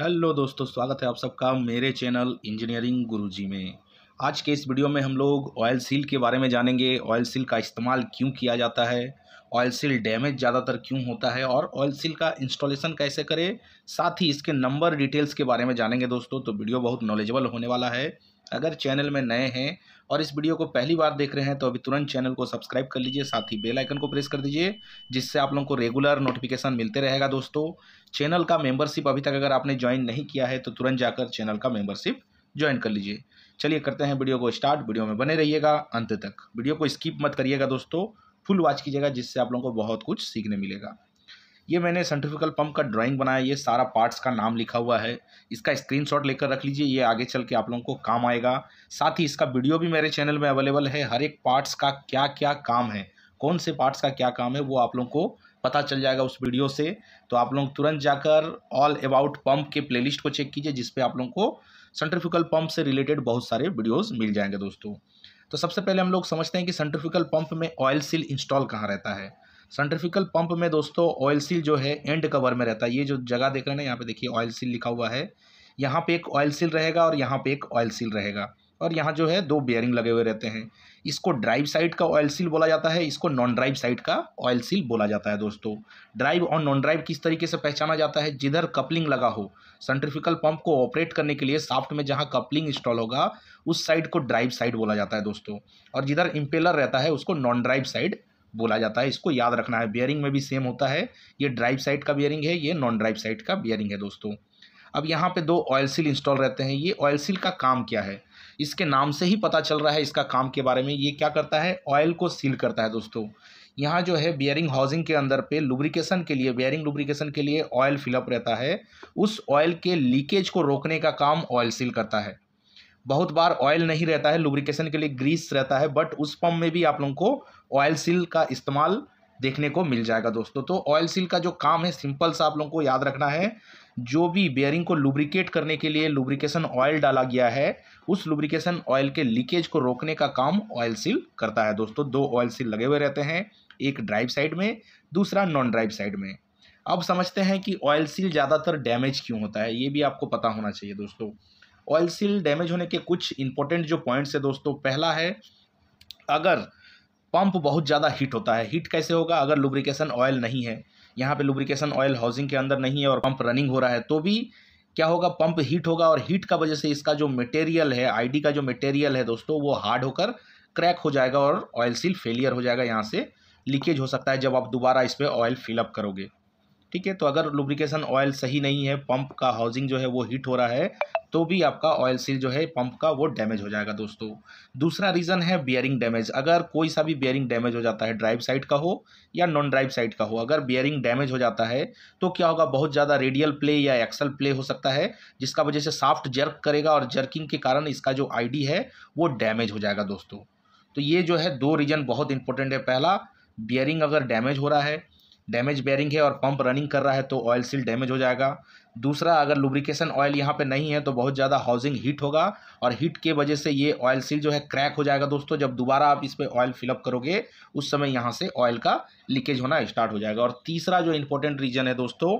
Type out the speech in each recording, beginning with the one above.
hello दोस्तों स्वागत है आप सबका मेरे चैनल इंजीनियरिंग गुरुजी में आज के इस वीडियो में हम लोग ऑयल सील के बारे में जानेंगे ऑयल सील का इस्तेमाल क्यों किया जाता है ऑयल सील डैमेज ज़्यादातर क्यों होता है और ऑयल सील का इंस्टॉलेशन कैसे करें साथ ही इसके नंबर डिटेल्स के बारे में जानेंगे दोस्तों तो वीडियो बहुत नॉलेजेबल होने वाला है अगर चैनल में नए हैं और इस वीडियो को पहली बार देख रहे हैं तो अभी तुरंत चैनल को सब्सक्राइब कर लीजिए साथ ही बेल आइकन को प्रेस कर दीजिए जिससे आप लोगों को रेगुलर नोटिफिकेशन मिलते रहेगा दोस्तों चैनल का मेंबरशिप अभी तक अगर आपने ज्वाइन नहीं किया है तो तुरंत जाकर चैनल का मेंबरशिप ज्वाइन कर लीजिए चलिए करते हैं वीडियो को स्टार्ट वीडियो में बने रहिएगा अंत तक वीडियो को स्किप मत करिएगा दोस्तों फुल वॉच कीजिएगा जिससे आप लोगों को बहुत कुछ सीखने मिलेगा ये मैंने सेंट्रिफिकल पंप का ड्राइंग बनाया ये सारा पार्ट्स का नाम लिखा हुआ है इसका स्क्रीनशॉट लेकर रख लीजिए ये आगे चल के आप लोगों को काम आएगा साथ ही इसका वीडियो भी मेरे चैनल में अवेलेबल है हर एक पार्ट्स का क्या क्या काम है कौन से पार्ट्स का क्या काम है वो आप लोगों को पता चल जाएगा उस वीडियो से तो आप लोग तुरंत जाकर ऑल अबाउट पंप के प्लेलिस्ट को चेक कीजिए जिसपे आप लोगों को सेंट्रिफिकल पम्प से रिलेटेड बहुत सारे वीडियोज़ मिल जाएंगे दोस्तों तो सबसे पहले हम लोग समझते हैं कि सेंट्रिफिकल पंप में ऑयल सील इंस्टॉल कहाँ रहता है सेंट्रिफिकल पंप में दोस्तों ऑयल सील जो है एंड कवर में रहता है ये जो जगह देख रहे हैं ना यहाँ पे देखिए ऑयल सील लिखा हुआ है यहाँ पे एक ऑयल सील रहेगा और यहाँ पे एक ऑयल सील रहेगा और यहाँ जो है दो बेयरिंग लगे हुए रहते हैं इसको ड्राइव साइड का ऑयल सील बोला जाता है इसको नॉन ड्राइव साइड का ऑयल सील बोला जाता है दोस्तों ड्राइव और नॉन ड्राइव किस तरीके से पहचाना जाता है जिधर कपलिंग लगा हो सेंट्रिफिकल पंप को ऑपरेट करने के लिए साफ्ट में जहाँ कपलिंग इंस्टॉल होगा उस साइड को ड्राइव साइड बोला जाता है दोस्तों और जिधर इम्पेलर रहता है उसको नॉन ड्राइव साइड बोला जाता है इसको याद रखना है बियरिंग में भी सेम होता है ये ड्राइव साइड का बियरिंग है ये नॉन ड्राइव साइड का बियरिंग है दोस्तों अब यहाँ पे दो ऑयल सील इंस्टॉल रहते हैं ये ऑयल सील का काम क्या है इसके नाम से ही पता चल रहा है इसका काम के बारे में ये क्या करता है ऑयल को सील करता है दोस्तों यहाँ जो है बियरिंग हाउसिंग के अंदर पे लुब्रिकेशन के लिए बियरिंग लुब्रिकेशन के लिए ऑयल फिलअप रहता है उस ऑयल के लीकेज को रोकने का काम ऑयल सील करता है बहुत बार ऑयल नहीं रहता है लुब्रिकेशन के लिए ग्रीस रहता है बट उस पम्प में भी आप लोगों को ऑयल सील का इस्तेमाल देखने को मिल जाएगा दोस्तों तो ऑयल सील का जो काम है सिंपल सा आप लोगों को याद रखना है जो भी बेयरिंग को लुब्रिकेट करने के लिए लुब्रिकेशन ऑयल डाला गया है उस लुब्रिकेशन ऑयल के लीकेज को रोकने का काम ऑयल सील करता है दोस्तों दो ऑयल सील लगे हुए रहते हैं एक ड्राइव साइड में दूसरा नॉन ड्राइव साइड में अब समझते हैं कि ऑयल सील ज़्यादातर डैमेज क्यों होता है ये भी आपको पता होना चाहिए दोस्तों ऑयल सील डैमेज होने के कुछ इंपॉर्टेंट जो पॉइंट्स है दोस्तों पहला है अगर पंप बहुत ज़्यादा हीट होता है हीट कैसे होगा अगर लुब्रिकेशन ऑयल नहीं है यहाँ पे लुब्रिकेशन ऑयल हाउसिंग के अंदर नहीं है और पंप रनिंग हो रहा है तो भी क्या होगा पंप हीट होगा और हीट का वजह से इसका जो मटेरियल है आईडी का जो मटेरियल है दोस्तों वो हार्ड होकर क्रैक हो जाएगा और ऑयल सील फेलियर हो जाएगा यहाँ से लीकेज हो सकता है जब आप दोबारा इस पर ऑयल फिलअप करोगे ठीक है तो अगर लुब्रिकेशन ऑयल सही नहीं है पंप का हाउसिंग जो है वो हीट हो रहा है तो भी आपका ऑयल सील जो है पंप का वो डैमेज हो जाएगा दोस्तों दूसरा रीज़न है बियरिंग डैमेज अगर कोई सा भी बियरिंग डैमेज हो जाता है ड्राइव साइड का हो या नॉन ड्राइव साइड का हो अगर बियरिंग डैमेज हो जाता है तो क्या होगा बहुत ज़्यादा रेडियल प्ले या एक्सल प्ले हो सकता है जिसका वजह से साफ्ट जर्क करेगा और जर्किंग के कारण इसका जो आईडी है वो डैमेज हो जाएगा दोस्तों तो ये जो है दो रीज़न बहुत इंपॉर्टेंट है पहला बियरिंग अगर डैमेज हो रहा है डैमेज बेयरिंग है और पंप रनिंग कर रहा है तो ऑयल सील डैमेज हो जाएगा दूसरा अगर लुब्रिकेशन ऑयल यहाँ पे नहीं है तो बहुत ज़्यादा हाउसिंग हीट होगा और हीट के वजह से ये ऑयल सील जो है क्रैक हो जाएगा दोस्तों जब दोबारा आप इस पर ऑयल फिलअप करोगे उस समय यहाँ से ऑयल का लीकेज होना स्टार्ट हो जाएगा और तीसरा जो इंपॉर्टेंट रीजन है दोस्तों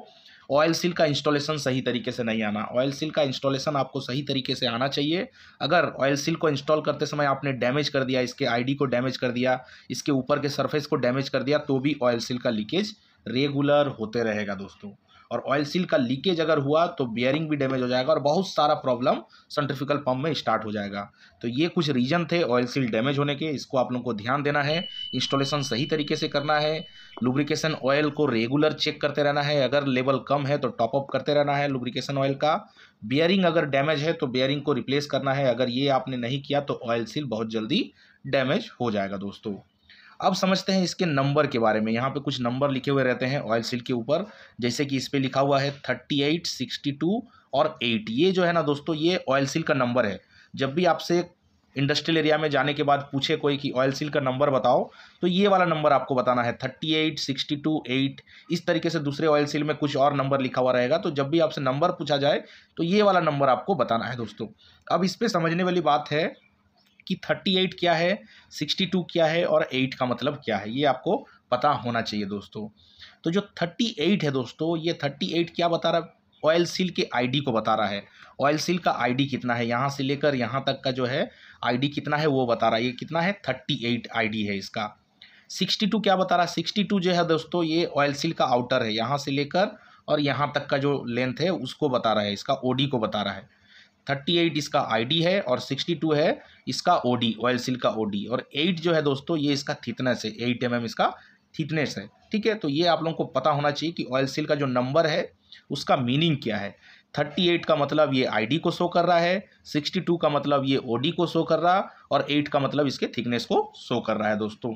ऑयल सील का इंस्टॉलेशन सही तरीके से नहीं आना ऑयल सील का इंस्टॉलेशन आपको सही तरीके से आना चाहिए अगर ऑयल सील को इंस्टॉल करते समय आपने डैमेज कर दिया इसके आईडी को डैमेज कर दिया इसके ऊपर के सरफेस को डैमेज कर दिया तो भी ऑयल सील का लीकेज रेगुलर होते रहेगा दोस्तों और ऑयल सील का लीकेज अगर हुआ तो बियरिंग भी डैमेज हो जाएगा और बहुत सारा प्रॉब्लम सेंट्रिफिकल पंप में स्टार्ट हो जाएगा तो ये कुछ रीजन थे ऑयल सील डैमेज होने के इसको आप लोगों को ध्यान देना है इंस्टॉलेशन सही तरीके से करना है लुब्रिकेशन ऑयल को रेगुलर चेक करते रहना है अगर लेवल कम है तो टॉपअप करते रहना है लुब्रिकेशन ऑयल का बियरिंग अगर डैमेज है तो बियरिंग को रिप्लेस करना है अगर ये आपने नहीं किया तो ऑयल सील बहुत जल्दी डैमेज हो जाएगा दोस्तों अब समझते हैं इसके नंबर के बारे में यहाँ पे कुछ नंबर लिखे हुए रहते हैं ऑयल सील के ऊपर जैसे कि इस पर लिखा हुआ है थर्टी एट सिक्सटी टू और एट ये जो है ना दोस्तों ये ऑयल सील का नंबर है जब भी आपसे इंडस्ट्रियल एरिया में जाने के बाद पूछे कोई कि ऑयल सील का नंबर बताओ तो ये वाला नंबर आपको बताना है thirty eight sixty two eight इस तरीके से दूसरे ऑयल सील में कुछ और नंबर लिखा हुआ रहेगा तो जब भी आपसे नंबर पूछा जाए तो ये वाला नंबर आपको बताना है दोस्तों अब इस पर समझने वाली बात है कि 38 क्या है 62 क्या है और 8 का मतलब क्या है ये आपको पता होना चाहिए दोस्तों तो जो 38 है दोस्तों ये 38 क्या बता रहा ऑयल सील के आईडी को बता रहा है ऑयल सील का आईडी कितना है यहाँ से लेकर यहाँ तक का जो है आईडी कितना है वो बता रहा है ये कितना है थर्टी एट है इसका सिक्सटी क्या बता रहा है सिक्सटी जो है दोस्तों ये ऑयल सील का आउटर है यहाँ से लेकर और यहाँ तक का जो लेंथ है उसको बता रहा है इसका ओडी को बता रहा है थर्टी एट इसका आई है और सिक्सटी टू है इसका ओ डी ऑयल सिल का ओ डी और एट जो है दोस्तों ये इसका थिकनेस है एट एम mm इसका थिकनेस है ठीक है तो ये आप लोगों को पता होना चाहिए कि ऑयल सिल का जो नंबर है उसका मीनिंग क्या है थर्टी एट का मतलब ये आई डी को शो कर रहा है सिक्सटी टू का मतलब ये ओ डी को शो कर रहा और एट का मतलब इसके थिकनेस को शो कर रहा है दोस्तों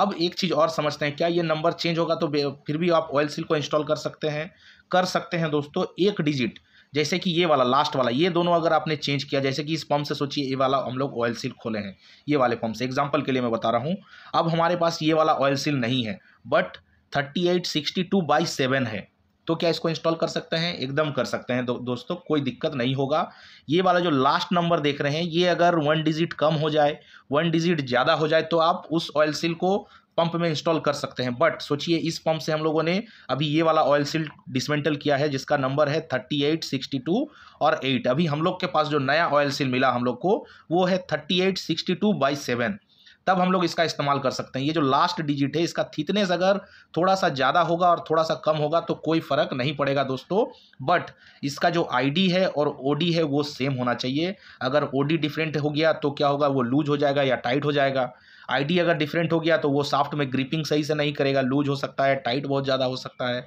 अब एक चीज़ और समझते हैं क्या ये नंबर चेंज होगा तो फिर भी आप ऑयल सिल को इंस्टॉल कर सकते हैं कर सकते हैं दोस्तों एक डिजिट जैसे कि ये वाला लास्ट वाला ये दोनों अगर आपने चेंज किया जैसे कि इस पंप से सोचिए ये वाला हम लोग ऑयल सील खोले हैं ये वाले पंप से एग्जाम्पल के लिए मैं बता रहा हूँ अब हमारे पास ये वाला ऑयल सील नहीं है but thirty eight sixty two by seven है तो क्या इसको इंस्टॉल कर सकते हैं एकदम कर सकते हैं दो, दोस्तों कोई दिक्कत नहीं होगा ये वाला जो लास्ट नंबर देख रहे हैं ये अगर वन डिजिट कम हो जाए वन डिजिट ज़्यादा हो जाए तो आप उस ऑयल सील को पंप में इंस्टॉल कर सकते हैं बट सोचिए इस पंप से हम लोगों ने अभी ये वाला ऑयल सील डिसमेंटल किया है जिसका नंबर है थर्टी एट सिक्सटी टू और एट अभी हम लोग के पास जो नया ऑयल सील मिला हम लोग को वो है thirty eight sixty two by seven तब हम लोग इसका इस्तेमाल कर सकते हैं ये जो लास्ट डिजिट है इसका थिकनेस अगर थोड़ा सा ज़्यादा होगा और थोड़ा सा कम होगा तो कोई फ़र्क नहीं पड़ेगा दोस्तों बट इसका जो आई है और ओ है वो सेम होना चाहिए अगर ओ डिफरेंट हो गया तो क्या होगा वो लूज हो जाएगा या टाइट हो जाएगा आईडी अगर डिफरेंट हो गया तो वो सॉफ्ट में ग्रिपिंग सही से नहीं करेगा लूज हो सकता है टाइट बहुत ज़्यादा हो सकता है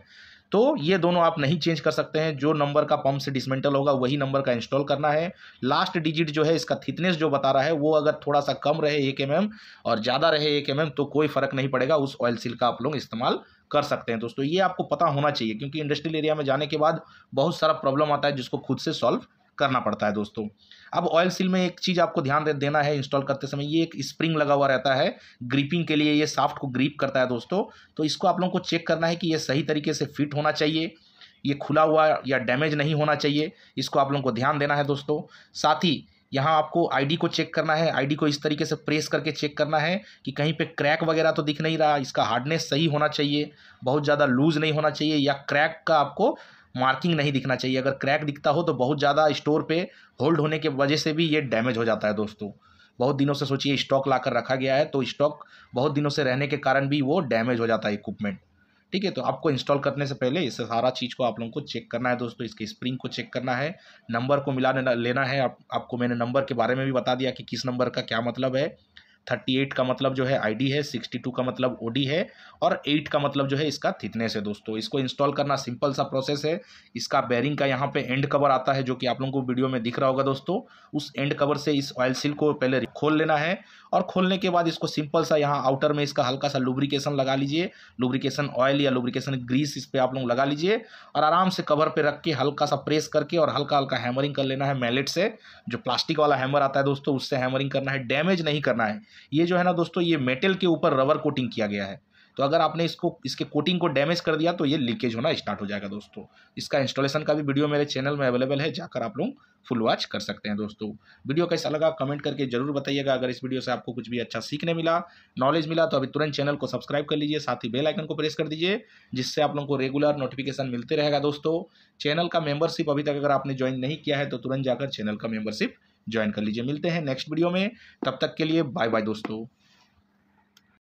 तो ये दोनों आप नहीं चेंज कर सकते हैं जो नंबर का पंप से डिसमेंटल होगा वही नंबर का इंस्टॉल करना है लास्ट डिजिट जो है इसका थिकनेस जो बता रहा है वो अगर थोड़ा सा कम रहे एक एम mm और ज़्यादा रहे एक एम mm, तो कोई फ़र्क नहीं पड़ेगा उस ऑयल सील का आप लोग इस्तेमाल कर सकते हैं दोस्तों ये आपको पता होना चाहिए क्योंकि इंडस्ट्रियल एरिया में जाने के बाद बहुत सारा प्रॉब्लम आता है जिसको खुद से सॉल्व करना पड़ता है दोस्तों अब ऑयल सील में एक चीज़ आपको ध्यान देना है इंस्टॉल करते समय ये एक स्प्रिंग लगा हुआ रहता है ग्रीपिंग के लिए ये साफ्ट को ग्रीप करता है दोस्तों तो इसको आप लोगों को चेक करना है कि ये सही तरीके से फिट होना चाहिए ये खुला हुआ या डैमेज नहीं होना चाहिए इसको आप लोगों को ध्यान देना है दोस्तों साथ ही यहाँ आपको आईडी को चेक करना है आईडी को इस तरीके से प्रेस करके चेक करना है कि कहीं पे क्रैक वगैरह तो दिख नहीं रहा इसका हार्डनेस सही होना चाहिए बहुत ज़्यादा लूज़ नहीं होना चाहिए या क्रैक का आपको मार्किंग नहीं दिखना चाहिए अगर क्रैक दिखता हो तो बहुत ज़्यादा स्टोर पे होल्ड होने के वजह से भी ये डैमेज हो जाता है दोस्तों बहुत दिनों से सोचिए स्टॉक ला कर रखा गया है तो स्टॉक बहुत दिनों से रहने के कारण भी वो डैमेज हो जाता है इक्विपमेंट ठीक है तो आपको इंस्टॉल करने से पहले इस सारा चीज़ को आप लोगों को चेक करना है दोस्तों इसके स्प्रिंग को चेक करना है नंबर को मिला लेना है आप, आपको मैंने नंबर के बारे में भी बता दिया कि किस नंबर का क्या मतलब है थर्टी एट का मतलब जो है आईडी है सिक्सटी टू का मतलब ओडी है और एट का मतलब जो है इसका थिकनेस है दोस्तों इसको इंस्टॉल करना सिंपल सा प्रोसेस है इसका बैरिंग का यहाँ पे एंड कवर आता है जो कि आप लोगों को वीडियो में दिख रहा होगा दोस्तों उस एंड कवर से इस ऑयल सील को पहले खोल लेना है और खोलने के बाद इसको सिंपल सा यहाँ आउटर में इसका हल्का सा लुब्रिकेशन लगा लीजिए लुब्रिकेशन ऑयल या लुब्रिकेशन ग्रीस इस पर आप लोग लगा लीजिए और आराम से कवर पर रख के हल्का सा प्रेस करके और हल्का हल्का हैमरिंग कर लेना है मैलेट से जो प्लास्टिक वाला हैमर आता है दोस्तों उससे हैमरिंग करना है डैमेज नहीं करना है ये जो है ना दोस्तों ये मेटल के ऊपर रबर कोटिंग किया गया है तो अगर आपने इसको इसके कोटिंग को डैमेज कर दिया तो ये लीकेज होना स्टार्ट हो जाएगा दोस्तों इसका इंस्टॉलेशन का भी वीडियो मेरे चैनल में अवेलेबल है जाकर आप लोग फुल वॉच कर सकते हैं दोस्तों वीडियो कैसा लगा कमेंट करके जरूर बताइएगा अगर इस वीडियो से आपको कुछ भी अच्छा सीखने मिला नॉलेज मिला तो अभी तुरंत चैनल को सब्सक्राइब कर लीजिए साथ ही बेल आइकन को प्रेस कर दीजिए जिससे आप लोगों को रेगुलर नोटिफिकेशन मिलते रहेगा दोस्तों चैनल का मेंबरशिप अभी तक अगर आपने ज्वाइन नहीं किया है तो तुरंत जाकर चैनल का मेंबरशिप ज्वाइन कर लीजिए मिलते हैं नेक्स्ट वीडियो में तब तक के लिए बाय बाय दोस्तों